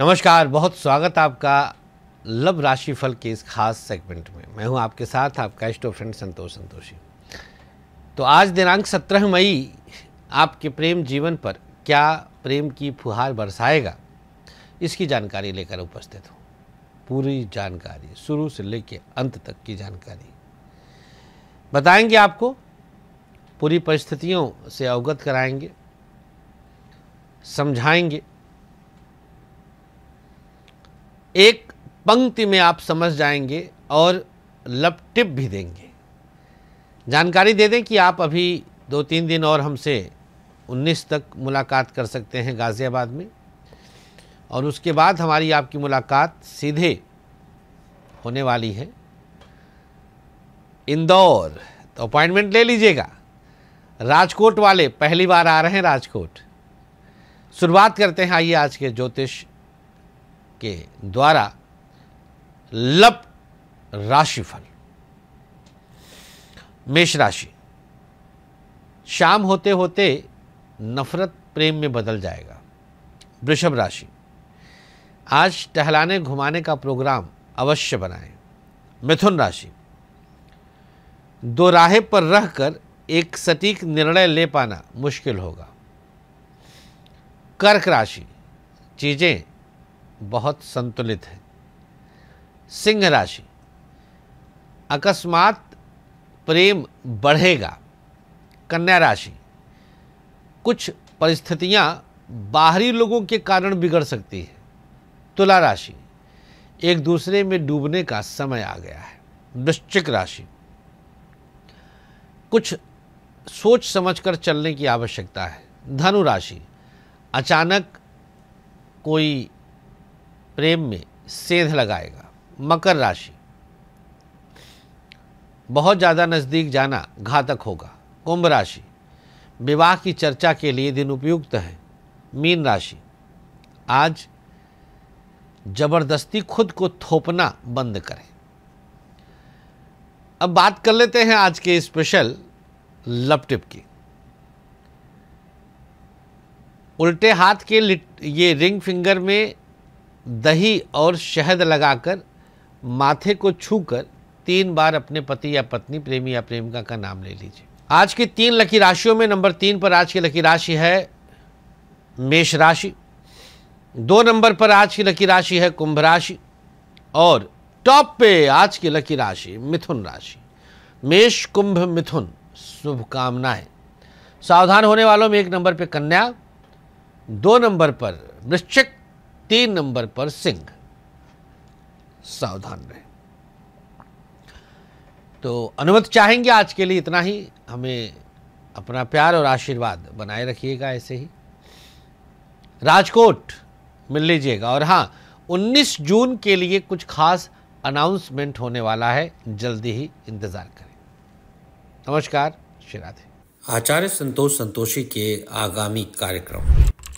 नमस्कार बहुत स्वागत आपका लव राशि फल के इस खास सेगमेंट में मैं हूं आपके साथ आपका एस्टो फ्रेंड संतोष संतोषी तो आज दिनांक 17 मई आपके प्रेम जीवन पर क्या प्रेम की फुहार बरसाएगा इसकी जानकारी लेकर उपस्थित हूँ पूरी जानकारी शुरू से लेकर अंत तक की जानकारी बताएंगे आपको पूरी परिस्थितियों से अवगत कराएंगे समझाएंगे एक पंक्ति में आप समझ जाएंगे और लप टिप भी देंगे जानकारी दे दें कि आप अभी दो तीन दिन और हमसे 19 तक मुलाकात कर सकते हैं गाज़ियाबाद में और उसके बाद हमारी आपकी मुलाकात सीधे होने वाली है इंदौर तो अपॉइंटमेंट ले लीजिएगा राजकोट वाले पहली बार आ रहे हैं राजकोट शुरुआत करते हैं आइए आज के ज्योतिष के द्वारा लप राशिफल मेष राशि शाम होते होते नफरत प्रेम में बदल जाएगा वृषभ राशि आज टहलाने घुमाने का प्रोग्राम अवश्य बनाएं मिथुन राशि दो राहे पर रहकर एक सटीक निर्णय ले पाना मुश्किल होगा कर्क राशि चीज़ें बहुत संतुलित है सिंह राशि अकस्मात प्रेम बढ़ेगा कन्या राशि कुछ परिस्थितियां बाहरी लोगों के कारण बिगड़ सकती है तुला राशि एक दूसरे में डूबने का समय आ गया है वृश्चिक राशि कुछ सोच समझकर चलने की आवश्यकता है धनु राशि अचानक कोई प्रेम में सेध लगाएगा मकर राशि बहुत ज़्यादा नज़दीक जाना घातक होगा कुंभ राशि विवाह की चर्चा के लिए दिन उपयुक्त है मीन राशि आज जबरदस्ती खुद को थोपना बंद करें अब बात कर लेते हैं आज के स्पेशल लव टिप की उल्टे हाथ के ये रिंग फिंगर में दही और शहद लगाकर माथे को छूकर तीन बार अपने पति या पत्नी प्रेमी या प्रेमिका का नाम ले लीजिए आज की तीन लकी राशियों में नंबर तीन पर आज की लकी राशि है मेष राशि दो नंबर पर आज की लकी राशि है कुंभ राशि और टॉप पे आज की लकी राशि मिथुन राशि मेष कुंभ मिथुन शुभकामनाएं सावधान होने वालों में एक नंबर पे कन्या दो नंबर पर वृश्चिक तीन नंबर पर सिंह सावधान रहे तो अनुमत चाहेंगे आज के लिए इतना ही हमें अपना प्यार और आशीर्वाद बनाए रखिएगा ऐसे ही राजकोट मिल लीजिएगा और हाँ 19 जून के लिए कुछ खास अनाउंसमेंट होने वाला है जल्दी ही इंतजार करें नमस्कार श्री राधे आचार्य संतोष संतोषी के आगामी कार्यक्रम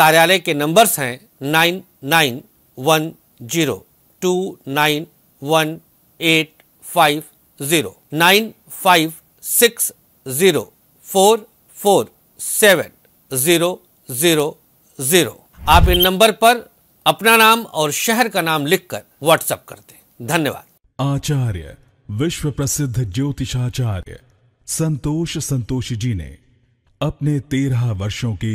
कार्यालय के नंबर्स हैं nine nine one zero two nine one eight five zero nine five six zero four four seven zero zero zero आप इन नंबर पर अपना नाम और शहर का नाम लिखकर व्हाट्सएप कर दें धन्यवाद आचार्य विश्व प्रसिद्ध ज्योतिषाचार्य संतोष संतोष जी ने अपने तेरह वर्षों की